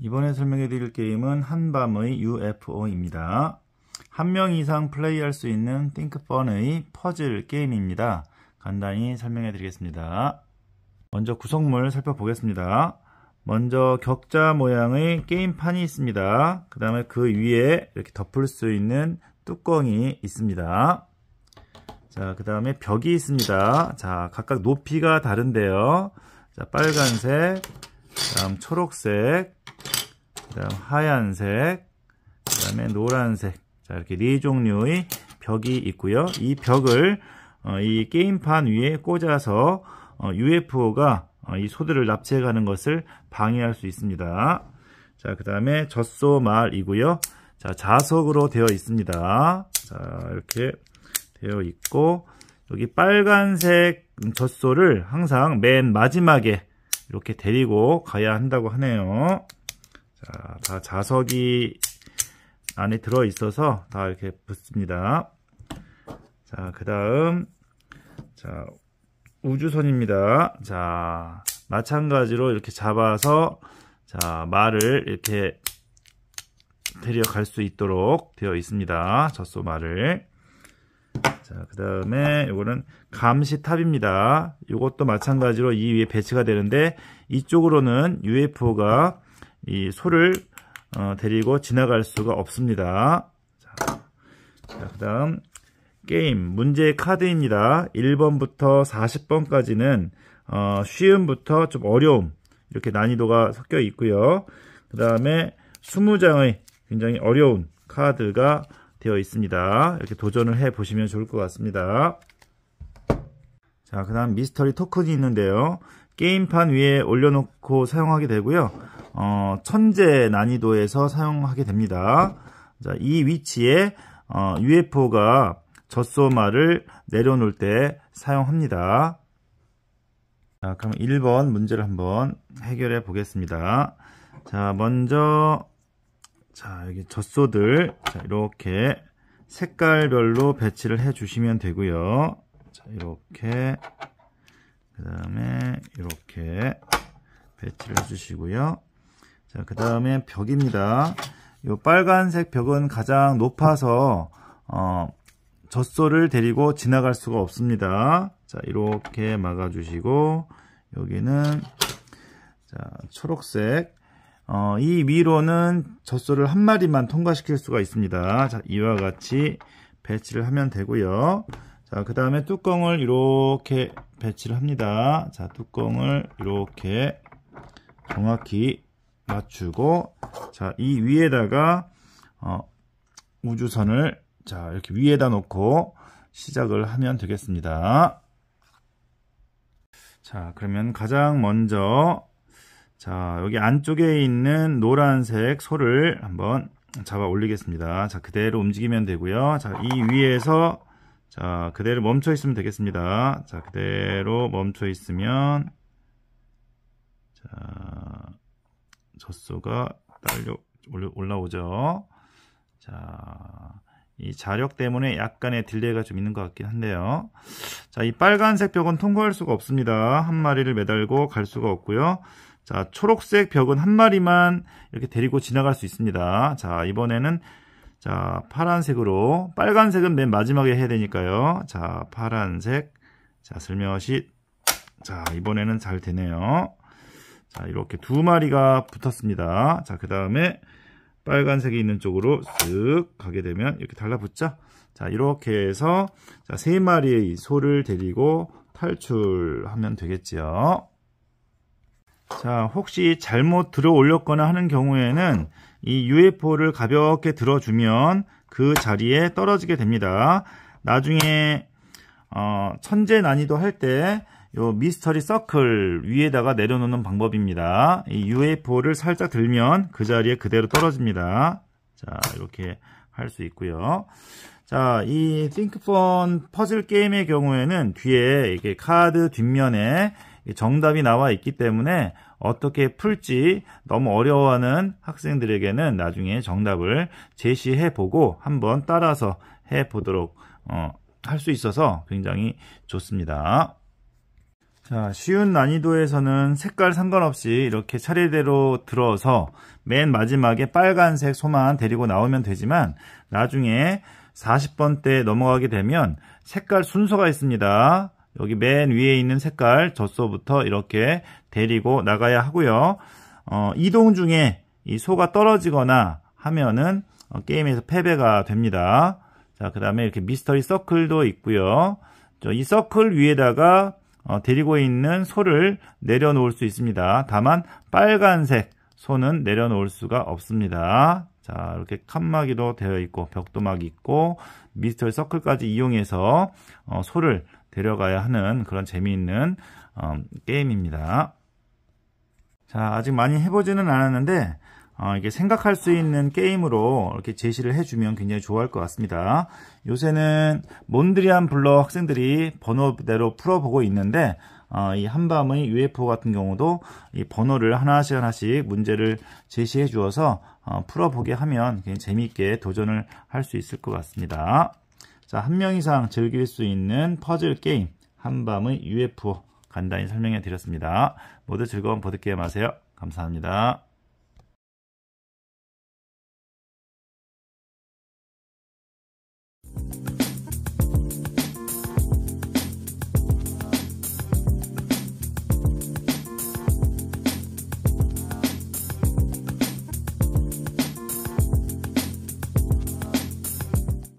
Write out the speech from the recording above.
이번에 설명해 드릴 게임은 한밤의 UFO입니다. 한 명 이상 플레이할 수 있는 띵크펀의 퍼즐 게임입니다. 간단히 설명해 드리겠습니다. 먼저 구성물 살펴보겠습니다. 먼저 격자 모양의 게임판이 있습니다. 그 다음에 그 위에 이렇게 덮을 수 있는 뚜껑이 있습니다. 자, 그 다음에 벽이 있습니다. 자, 각각 높이가 다른데요. 자, 빨간색, 다음 초록색, 다음 하얀색, 그 다음에 노란색. 자, 이렇게 네 종류의 벽이 있고요. 이 벽을 어, 이 게임판 위에 꽂아서 어, UFO가 어, 이 소들을 납치해가는 것을 방해할 수 있습니다. 자, 그 다음에 젖소말이고요. 자, 자석으로 되어 있습니다. 자, 이렇게 되어 있고 여기 빨간색 젖소를 항상 맨 마지막에 이렇게 데리고 가야 한다고 하네요. 자, 다 자석이 안에 들어 있어서 다 이렇게 붙습니다. 자, 그 다음 자, 우주선입니다. 자, 마찬가지로 이렇게 잡아서 자, 말을 이렇게 데려갈 수 있도록 되어 있습니다. 젖소 말을. 자, 그 다음에 이거는 감시탑입니다. 이것도 마찬가지로 이 위에 배치가 되는데 이쪽으로는 UFO가 이 소를 어, 데리고 지나갈 수가 없습니다. 자, 그 다음 게임 문제의 카드입니다. 1번부터 40번까지는 어, 쉬움부터 좀 어려움 이렇게 난이도가 섞여 있고요. 그 다음에 20장의 굉장히 어려운 카드가 되어 있습니다. 이렇게 도전을 해 보시면 좋을 것 같습니다. 자, 그 다음 미스터리 토큰이 있는데요. 게임판 위에 올려놓고 사용하게 되고요. 어, 천재 난이도에서 사용하게 됩니다. 자, 이 위치에 어, UFO가 젖소마를 내려놓을 때 사용합니다. 자, 그럼 1번 문제를 한번 해결해 보겠습니다. 자, 먼저 자, 여기 젖소들 자, 이렇게 색깔별로 배치를 해 주시면 되고요. 자, 이렇게 그다음에 이렇게 배치를 해 주시고요. 자, 그다음에 벽입니다. 이 빨간색 벽은 가장 높아서 어, 젖소를 데리고 지나갈 수가 없습니다. 자, 이렇게 막아주시고 여기는 자, 초록색 어, 이 위로는 젖소를 한 마리만 통과시킬 수가 있습니다. 자, 이와 같이 배치를 하면 되고요. 자, 그 다음에 뚜껑을 이렇게 배치를 합니다. 자, 뚜껑을 이렇게 정확히 맞추고 자, 이 위에다가 어, 우주선을 자, 이렇게 위에다 놓고 시작을 하면 되겠습니다. 자, 그러면 가장 먼저 자, 여기 안쪽에 있는 노란색 소를 한번 잡아 올리겠습니다. 자, 그대로 움직이면 되고요. 자, 이 위에서 자, 그대로 멈춰 있으면 되겠습니다. 자, 그대로 멈춰 있으면 자, 젖소가 딸려 올라오죠. 자, 이 자력 때문에 약간의 딜레이가 좀 있는 것 같긴 한데요. 자, 이 빨간색 벽은 통과할 수가 없습니다. 한 마리를 매달고 갈 수가 없고요. 자, 초록색 벽은 한 마리만 이렇게 데리고 지나갈 수 있습니다. 자, 이번에는 자, 파란색으로 빨간색은 맨 마지막에 해야 되니까요. 자, 파란색. 자, 슬며시 자, 이번에는 잘 되네요. 자, 이렇게 두 마리가 붙었습니다. 자, 그다음에 빨간색이 있는 쪽으로 쓱 가게 되면 이렇게 달라붙죠자 이렇게 해서 세 마리의 이 소를 데리고 탈출하면 되겠지요 자 혹시 잘못 들어 올렸거나 하는 경우에는 이 UFO를 가볍게 들어주면 그 자리에 떨어지게 됩니다 나중에 어, 천재 난이도 할때 요 미스터리 서클 위에다가 내려놓는 방법입니다. 이 UFO를 살짝 들면 그 자리에 그대로 떨어집니다. 자, 이렇게 할 수 있고요. 자, 이 띵크폰 퍼즐 게임의 경우에는 뒤에 이게 카드 뒷면에 정답이 나와 있기 때문에 어떻게 풀지 너무 어려워하는 학생들에게는 나중에 정답을 제시해 보고 한번 따라서 해 보도록 어, 할 수 있어서 굉장히 좋습니다. 자, 쉬운 난이도에서는 색깔 상관없이 이렇게 차례대로 들어서 맨 마지막에 빨간색 소만 데리고 나오면 되지만 나중에 40번 대 넘어가게 되면 색깔 순서가 있습니다. 여기 맨 위에 있는 색깔 젖소부터 이렇게 데리고 나가야 하고요. 어, 이동 중에 이 소가 떨어지거나 하면은 어, 게임에서 패배가 됩니다. 자, 그 다음에 이렇게 미스터리 서클도 있고요. 이 서클 위에다가 어, 데리고 있는 소를 내려놓을 수 있습니다. 다만 빨간색 소는 내려놓을 수가 없습니다. 자, 이렇게 칸막이도 되어 있고 벽도막 있고 미스터 서클까지 이용해서 어, 소를 데려가야 하는 그런 재미있는 어, 게임입니다. 자, 아직 많이 해보지는 않았는데 어, 이게 생각할 수 있는 게임으로 이렇게 제시를 해주면 굉장히 좋아할 것 같습니다. 요새는 몬드리안 블러 학생들이 번호대로 풀어보고 있는데 어, 이 한밤의 UFO 같은 경우도 이 번호를 하나씩 하나씩 문제를 제시해 주어서 어, 풀어보게 하면 재미있게 도전을 할 수 있을 것 같습니다. 자, 한 명 이상 즐길 수 있는 퍼즐 게임 한밤의 UFO 간단히 설명해 드렸습니다. 모두 즐거운 보드게임 하세요. 감사합니다.